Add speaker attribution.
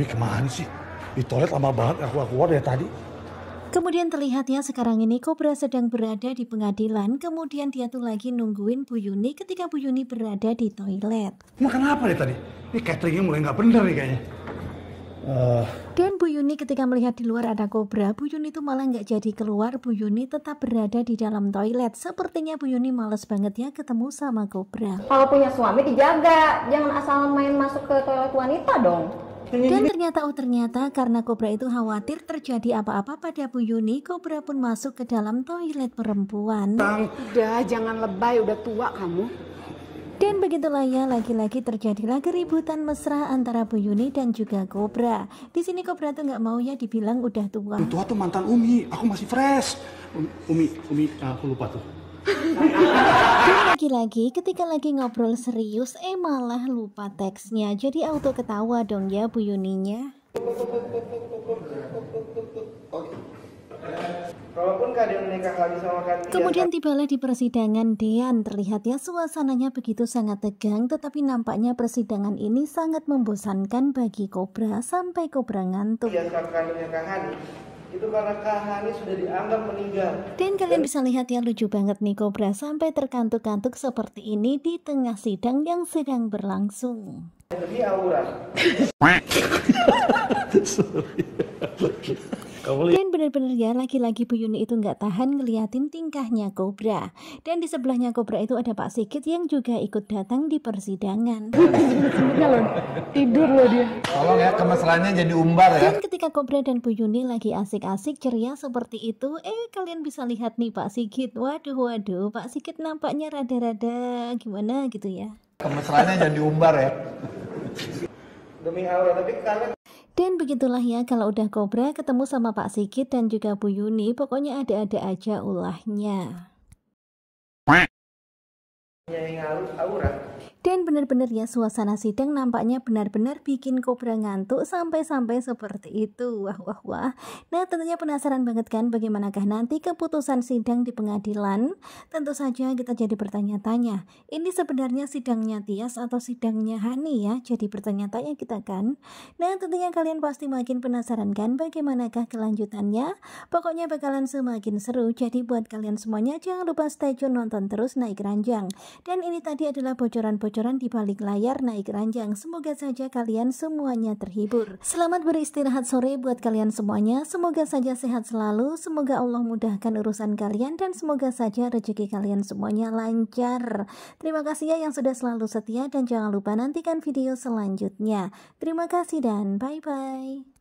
Speaker 1: Abi kemana sih? Di toilet lama banget aku keluar dari tadi. Kemudian terlihatnya sekarang ini Kobra sedang berada di pengadilan, kemudian dia tuh lagi nungguin Bu Yuni ketika Bu Yuni berada di toilet. Makan apa deh tadi? Ini cateringnya mulai nggak bener nih kayaknya. Uh. Dan Bu Yuni ketika melihat di luar ada kobra, Bu Yuni tuh malah nggak jadi keluar. Bu Yuni tetap berada di dalam toilet. Sepertinya Bu Yuni males banget ya ketemu sama kobra. Kalau punya suami dijaga, jangan asal main masuk ke toilet wanita dong. Iya, dan iya. ternyata oh ternyata karena kobra itu khawatir terjadi apa-apa pada Bu Yuni, kobra pun masuk ke dalam toilet perempuan. Udah, jangan lebay, udah tua kamu. Dan begitulah ya, lagi-lagi terjadilah keributan mesra antara Bu Yuni dan juga Kobra. Di sini Kobra tuh nggak mau ya dibilang udah tua. Tua tuh mantan Umi, aku masih fresh. Um, Umi, Umi, aku lupa tuh. lagi-lagi ketika lagi ngobrol serius, eh malah lupa teksnya. Jadi auto ketawa dong ya Bu Yuninya. Kemudian tibalah di persidangan Dean terlihat ya suasananya begitu sangat tegang tetapi nampaknya persidangan ini sangat membosankan bagi Kobra sampai Kobra ngantuk. Iya, itu karena sudah dianggap meninggal. Dan kalian bisa lihat yang lucu banget nih Kobra sampai terkantuk-kantuk seperti ini di tengah sidang yang sedang berlangsung. Dan benar-benar ya lagi-lagi Bu Yuni itu nggak tahan ngeliatin tingkahnya Kobra. Dan di sebelahnya Kobra itu ada Pak Sigit yang juga ikut datang di persidangan. tidur loh dia. Tolong ya kemesraannya jadi umbar ya. Dan ketika Kobra dan Bu Yuni lagi asik-asik ceria seperti itu, eh kalian bisa lihat nih Pak Sigit. Waduh waduh, Pak Sigit nampaknya rada-rada gimana gitu ya. Kemesraannya jadi umbar ya. Demi Allah, tapi kalian dan begitulah ya kalau udah kobra ketemu sama Pak Sigit dan juga Bu Yuni pokoknya ada-ada aja ulahnya. Dan benar-benar ya suasana sidang nampaknya benar-benar bikin kobra ngantuk sampai-sampai seperti itu. Wah wah wah. Nah tentunya penasaran banget kan bagaimanakah nanti keputusan sidang di pengadilan? Tentu saja kita jadi bertanya-tanya. Ini sebenarnya sidangnya Tias atau sidangnya Hani ya? Jadi bertanya-tanya kita kan. Nah tentunya kalian pasti makin penasaran kan bagaimanakah kelanjutannya? Pokoknya bakalan semakin seru. Jadi buat kalian semuanya jangan lupa stay tune nonton terus naik ranjang. Dan ini tadi adalah bocoran-bocoran di balik layar naik ranjang. Semoga saja kalian semuanya terhibur. Selamat beristirahat sore buat kalian semuanya. Semoga saja sehat selalu. Semoga Allah mudahkan urusan kalian dan semoga saja rezeki kalian semuanya lancar. Terima kasih ya yang sudah selalu setia dan jangan lupa nantikan video selanjutnya. Terima kasih dan bye-bye.